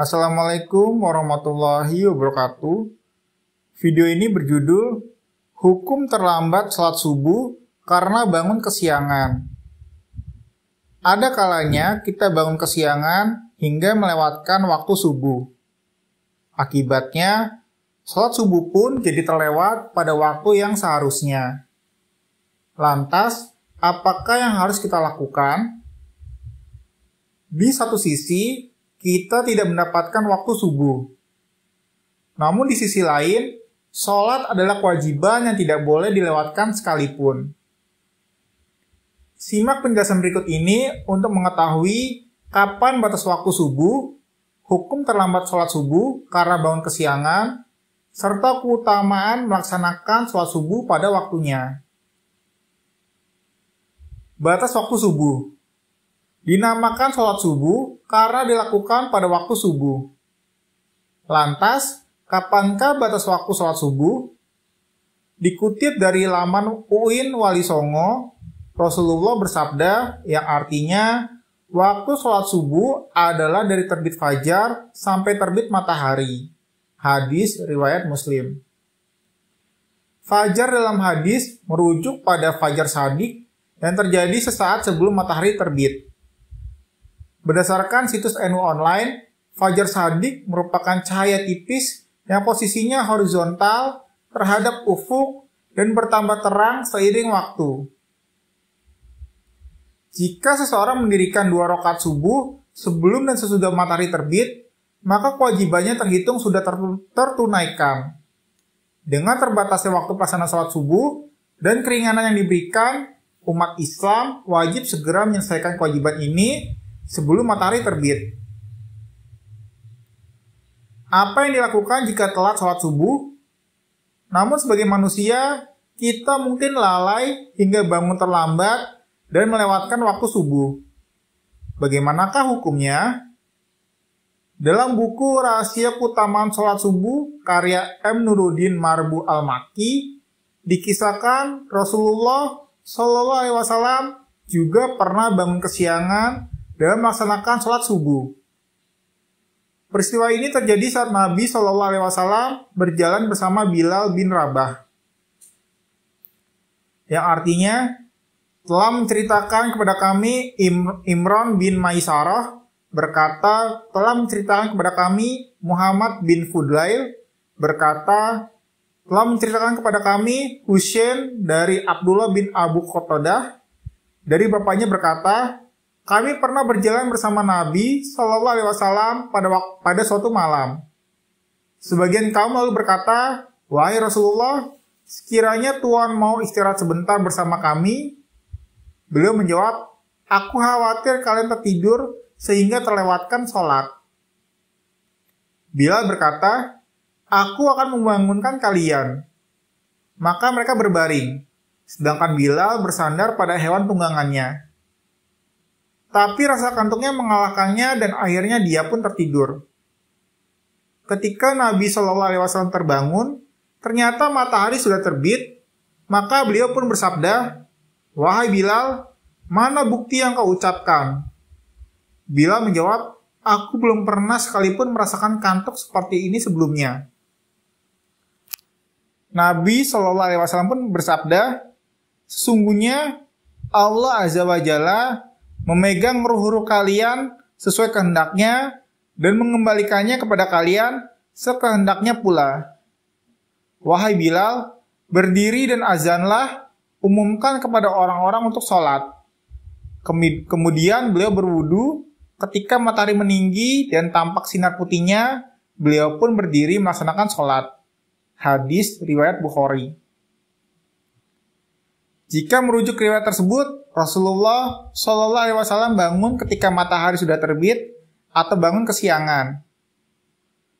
Assalamualaikum warahmatullahi wabarakatuh. Video ini berjudul Hukum terlambat sholat subuh karena bangun kesiangan. Ada kalanya kita bangun kesiangan hingga melewatkan waktu subuh. Akibatnya, sholat subuh pun jadi terlewat pada waktu yang seharusnya. Lantas, apakah yang harus kita lakukan? Di satu sisi, kita tidak mendapatkan waktu subuh. Namun di sisi lain, sholat adalah kewajiban yang tidak boleh dilewatkan sekalipun. Simak penjelasan berikut ini untuk mengetahui kapan batas waktu subuh, hukum terlambat sholat subuh karena bangun kesiangan, serta keutamaan melaksanakan sholat subuh pada waktunya. Batas waktu subuh dinamakan sholat subuh karena dilakukan pada waktu subuh. Lantas, kapankah batas waktu sholat subuh? Dikutip dari laman UIN Wali Songo, Rasulullah bersabda yang artinya waktu sholat subuh adalah dari terbit fajar sampai terbit matahari. Hadis riwayat Muslim. Fajar dalam hadis merujuk pada fajar sadik yang terjadi sesaat sebelum matahari terbit. Berdasarkan situs NU Online, Fajar Sadik merupakan cahaya tipis yang posisinya horizontal terhadap ufuk dan bertambah terang seiring waktu. Jika seseorang mendirikan dua rokat subuh sebelum dan sesudah matahari terbit, maka kewajibannya terhitung sudah tertunaikan. Dengan terbatasnya waktu pelaksanaan sholat subuh dan keringanan yang diberikan, umat Islam wajib segera menyelesaikan kewajiban ini sebelum matahari terbit. Apa yang dilakukan jika telat sholat subuh? Namun sebagai manusia, kita mungkin lalai hingga bangun terlambat dan melewatkan waktu subuh. Bagaimanakah hukumnya? Dalam buku Rahasia Kutaman Sholat Subuh, karya M. Nuruddin Marbu Al-Maki, dikisahkan Rasulullah Shallallahu Wasallam juga pernah bangun kesiangan dalam melaksanakan sholat subuh. Peristiwa ini terjadi saat Nabi Shallallahu Alaihi Wasallam berjalan bersama Bilal bin Rabah, yang artinya telah menceritakan kepada kami Imran bin Maisarah berkata telah menceritakan kepada kami Muhammad bin Fudlail berkata telah menceritakan kepada kami Husain dari Abdullah bin Abu Qatadah dari bapaknya berkata kami pernah berjalan bersama Nabi Shallallahu Alaihi Wasallam pada pada suatu malam. Sebagian kaum lalu berkata, Wahai Rasulullah, sekiranya Tuhan mau istirahat sebentar bersama kami, beliau menjawab, Aku khawatir kalian tertidur sehingga terlewatkan sholat. Bilal berkata, Aku akan membangunkan kalian. Maka mereka berbaring, sedangkan Bilal bersandar pada hewan tunggangannya tapi rasa kantuknya mengalahkannya dan akhirnya dia pun tertidur. Ketika Nabi Shallallahu Alaihi Wasallam terbangun, ternyata matahari sudah terbit, maka beliau pun bersabda, Wahai Bilal, mana bukti yang kau ucapkan? Bilal menjawab, aku belum pernah sekalipun merasakan kantuk seperti ini sebelumnya. Nabi Shallallahu Alaihi Wasallam pun bersabda, sesungguhnya Allah Azza wa Jalla memegang ruh-ruh kalian sesuai kehendaknya dan mengembalikannya kepada kalian sekehendaknya pula. Wahai Bilal, berdiri dan azanlah, umumkan kepada orang-orang untuk sholat. Kemudian beliau berwudu, ketika matahari meninggi dan tampak sinar putihnya, beliau pun berdiri melaksanakan sholat. Hadis riwayat Bukhari. Jika merujuk riwayat tersebut, Rasulullah Shallallahu Alaihi Wasallam bangun ketika matahari sudah terbit atau bangun kesiangan.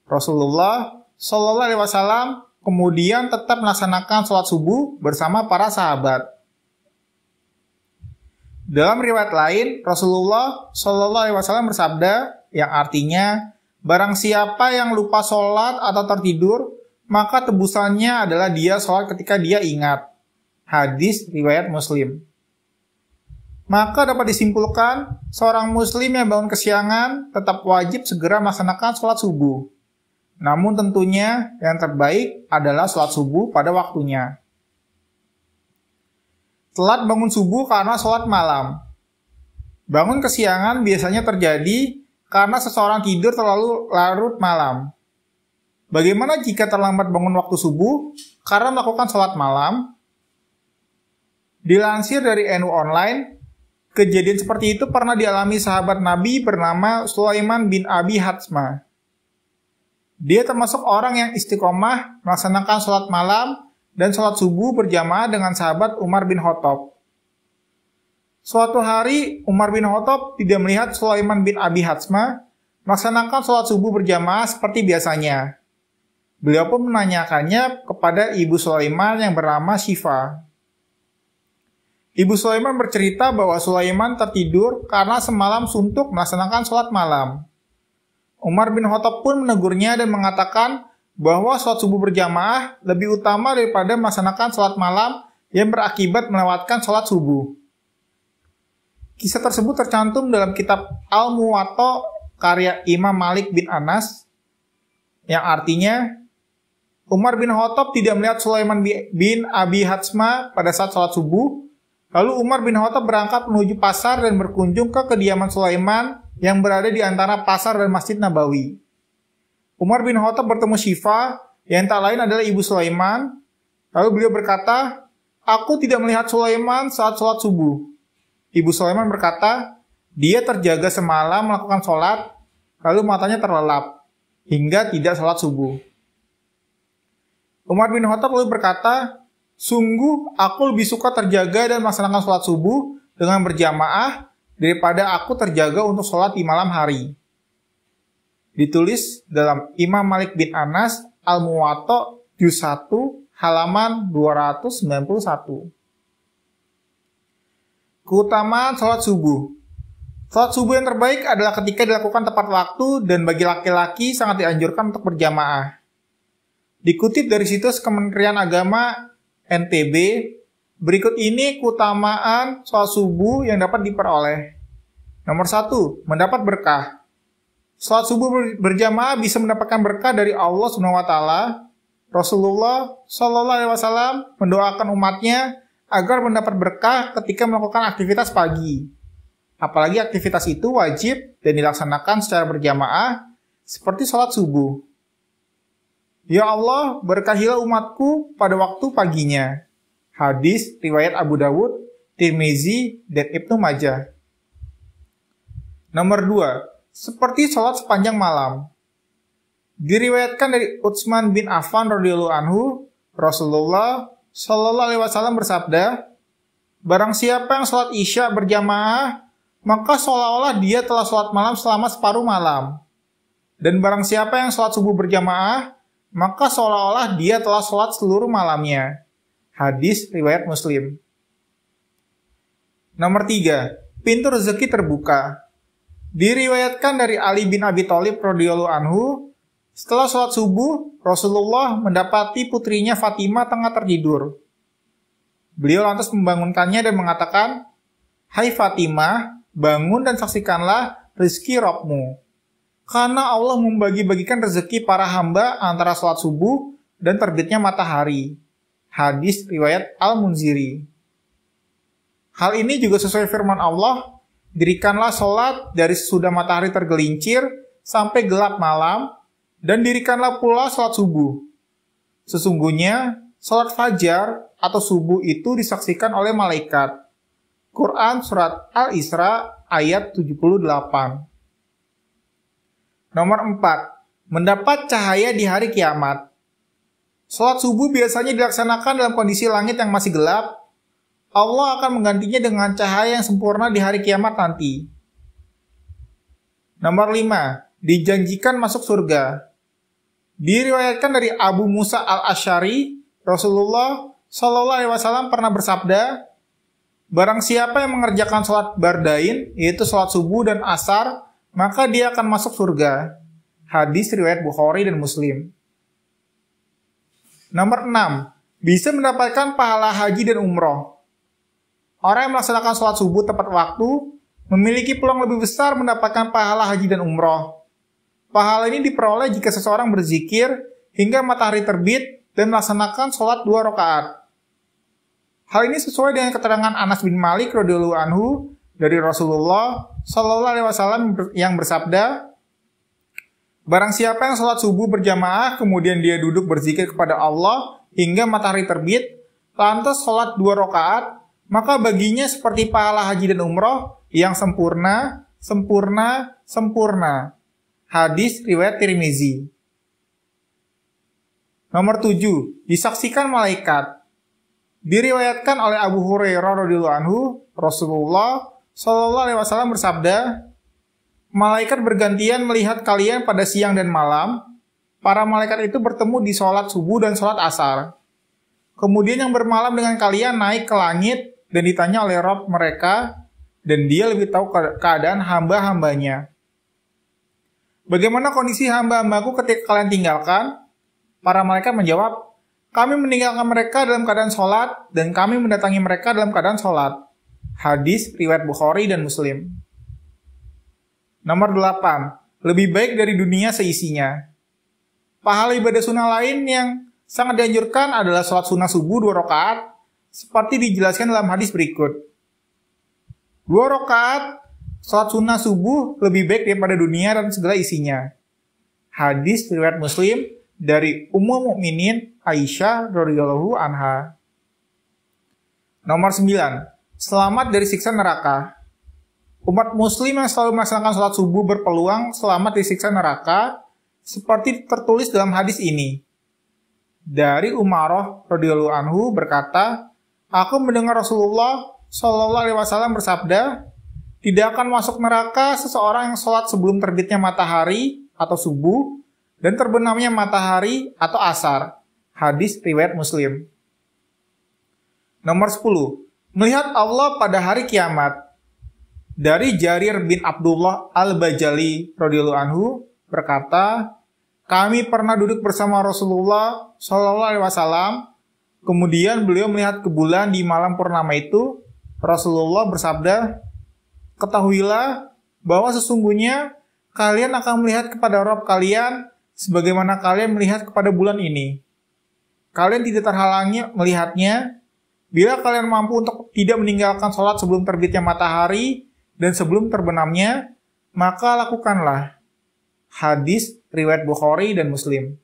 Rasulullah Shallallahu Alaihi Wasallam kemudian tetap melaksanakan sholat subuh bersama para sahabat. Dalam riwayat lain, Rasulullah Shallallahu Alaihi Wasallam bersabda yang artinya barang siapa yang lupa sholat atau tertidur maka tebusannya adalah dia sholat ketika dia ingat. Hadis riwayat Muslim. Maka dapat disimpulkan, seorang muslim yang bangun kesiangan tetap wajib segera melaksanakan sholat subuh. Namun tentunya yang terbaik adalah sholat subuh pada waktunya. Telat bangun subuh karena sholat malam. Bangun kesiangan biasanya terjadi karena seseorang tidur terlalu larut malam. Bagaimana jika terlambat bangun waktu subuh karena melakukan sholat malam Dilansir dari NU Online, kejadian seperti itu pernah dialami sahabat Nabi bernama Sulaiman bin Abi Hatsma. Dia termasuk orang yang istiqomah melaksanakan sholat malam dan sholat subuh berjamaah dengan sahabat Umar bin Khattab. Suatu hari, Umar bin Khattab tidak melihat Sulaiman bin Abi Hatsma melaksanakan sholat subuh berjamaah seperti biasanya. Beliau pun menanyakannya kepada ibu Sulaiman yang bernama Syifa. Ibu Sulaiman bercerita bahwa Sulaiman tertidur karena semalam suntuk melaksanakan sholat malam. Umar bin Khattab pun menegurnya dan mengatakan bahwa sholat subuh berjamaah lebih utama daripada melaksanakan sholat malam yang berakibat melewatkan sholat subuh. Kisah tersebut tercantum dalam kitab Al-Muwatta karya Imam Malik bin Anas yang artinya Umar bin Khattab tidak melihat Sulaiman bin Abi Hatsma pada saat sholat subuh Lalu Umar bin Khattab berangkat menuju pasar dan berkunjung ke kediaman Sulaiman yang berada di antara pasar dan Masjid Nabawi. Umar bin Khattab bertemu Syifa yang tak lain adalah ibu Sulaiman. Lalu beliau berkata, Aku tidak melihat Sulaiman saat sholat subuh. Ibu Sulaiman berkata, dia terjaga semalam melakukan sholat, lalu matanya terlelap, hingga tidak sholat subuh. Umar bin Khattab lalu berkata, Sungguh aku lebih suka terjaga dan melaksanakan sholat subuh dengan berjamaah daripada aku terjaga untuk sholat di malam hari. Ditulis dalam Imam Malik bin Anas Al-Muwatta Juz 1 halaman 291. Keutamaan sholat subuh Sholat subuh yang terbaik adalah ketika dilakukan tepat waktu dan bagi laki-laki sangat dianjurkan untuk berjamaah. Dikutip dari situs Kementerian Agama NTB. Berikut ini keutamaan sholat subuh yang dapat diperoleh. Nomor satu, mendapat berkah. Sholat subuh berjamaah bisa mendapatkan berkah dari Allah Subhanahu wa taala. Rasulullah Shallallahu alaihi wasallam mendoakan umatnya agar mendapat berkah ketika melakukan aktivitas pagi. Apalagi aktivitas itu wajib dan dilaksanakan secara berjamaah seperti sholat subuh. Ya Allah, berkahilah umatku pada waktu paginya. Hadis riwayat Abu Dawud, Tirmizi, dan Ibnu Majah. Nomor 2. Seperti sholat sepanjang malam. Diriwayatkan dari Utsman bin Affan radhiyallahu anhu, Rasulullah shallallahu alaihi wasallam bersabda, Barang siapa yang sholat isya berjamaah, maka seolah-olah dia telah sholat malam selama separuh malam. Dan barang siapa yang sholat subuh berjamaah, maka seolah-olah dia telah sholat seluruh malamnya. Hadis riwayat Muslim. Nomor tiga, pintu rezeki terbuka. Diriwayatkan dari Ali bin Abi Thalib radhiyallahu anhu, setelah sholat subuh, Rasulullah mendapati putrinya Fatimah tengah tertidur. Beliau lantas membangunkannya dan mengatakan, Hai Fatimah, bangun dan saksikanlah rizki rokmu." karena Allah membagi-bagikan rezeki para hamba antara sholat subuh dan terbitnya matahari. Hadis riwayat Al-Munziri. Hal ini juga sesuai firman Allah, dirikanlah sholat dari sudah matahari tergelincir sampai gelap malam, dan dirikanlah pula sholat subuh. Sesungguhnya, sholat fajar atau subuh itu disaksikan oleh malaikat. Quran Surat Al-Isra ayat 78 Nomor 4. Mendapat cahaya di hari kiamat. Sholat subuh biasanya dilaksanakan dalam kondisi langit yang masih gelap. Allah akan menggantinya dengan cahaya yang sempurna di hari kiamat nanti. Nomor 5. Dijanjikan masuk surga. Diriwayatkan dari Abu Musa al-Ashari, Rasulullah Shallallahu Alaihi Wasallam pernah bersabda, Barang siapa yang mengerjakan sholat bardain, yaitu sholat subuh dan asar, maka dia akan masuk surga. Hadis riwayat Bukhari dan Muslim. Nomor 6, bisa mendapatkan pahala haji dan umroh. Orang yang melaksanakan sholat subuh tepat waktu memiliki peluang lebih besar mendapatkan pahala haji dan umroh. Pahala ini diperoleh jika seseorang berzikir hingga matahari terbit dan melaksanakan sholat dua rakaat. Hal ini sesuai dengan keterangan Anas bin Malik radhiyallahu anhu dari Rasulullah Shallallahu Alaihi Wasallam yang bersabda, Barang siapa yang sholat subuh berjamaah, kemudian dia duduk berzikir kepada Allah hingga matahari terbit, lantas sholat dua rakaat, maka baginya seperti pahala haji dan umroh yang sempurna, sempurna, sempurna. Hadis riwayat Tirmizi. Nomor 7, disaksikan malaikat. Diriwayatkan oleh Abu Hurairah radhiyallahu anhu, Rasulullah Shallallahu Alaihi Wasallam bersabda, malaikat bergantian melihat kalian pada siang dan malam. Para malaikat itu bertemu di sholat subuh dan sholat asar. Kemudian yang bermalam dengan kalian naik ke langit dan ditanya oleh Rob mereka dan dia lebih tahu keadaan hamba-hambanya. Bagaimana kondisi hamba-hambaku ketika kalian tinggalkan? Para malaikat menjawab, kami meninggalkan mereka dalam keadaan sholat dan kami mendatangi mereka dalam keadaan sholat. Hadis riwayat Bukhari dan Muslim. Nomor 8. Lebih baik dari dunia seisinya. Pahala ibadah sunnah lain yang sangat dianjurkan adalah sholat sunnah subuh dua rakaat seperti dijelaskan dalam hadis berikut. Dua rakaat sholat sunnah subuh lebih baik daripada dunia dan segala isinya. Hadis riwayat Muslim dari Ummu Mukminin Aisyah radhiyallahu anha. Nomor 9 selamat dari siksa neraka. Umat muslim yang selalu melaksanakan sholat subuh berpeluang selamat dari siksa neraka, seperti tertulis dalam hadis ini. Dari Umaroh radhiyallahu anhu berkata, Aku mendengar Rasulullah Shallallahu alaihi wasallam bersabda, tidak akan masuk neraka seseorang yang sholat sebelum terbitnya matahari atau subuh dan terbenamnya matahari atau asar. Hadis riwayat Muslim. Nomor 10. Melihat Allah pada hari kiamat, dari Jarir bin Abdullah al-Bajali radhiyallahu anhu berkata, kami pernah duduk bersama Rasulullah Shallallahu Alaihi Wasallam. Kemudian beliau melihat ke bulan di malam purnama itu. Rasulullah bersabda, ketahuilah bahwa sesungguhnya kalian akan melihat kepada Rob kalian sebagaimana kalian melihat kepada bulan ini. Kalian tidak terhalangi melihatnya Bila kalian mampu untuk tidak meninggalkan sholat sebelum terbitnya matahari dan sebelum terbenamnya, maka lakukanlah. Hadis riwayat Bukhari dan Muslim.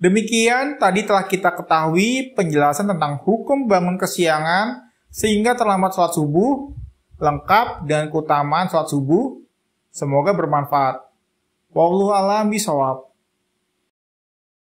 Demikian tadi telah kita ketahui penjelasan tentang hukum bangun kesiangan sehingga terlambat sholat subuh, lengkap dan keutamaan sholat subuh. Semoga bermanfaat. Wallahu alam bisawab.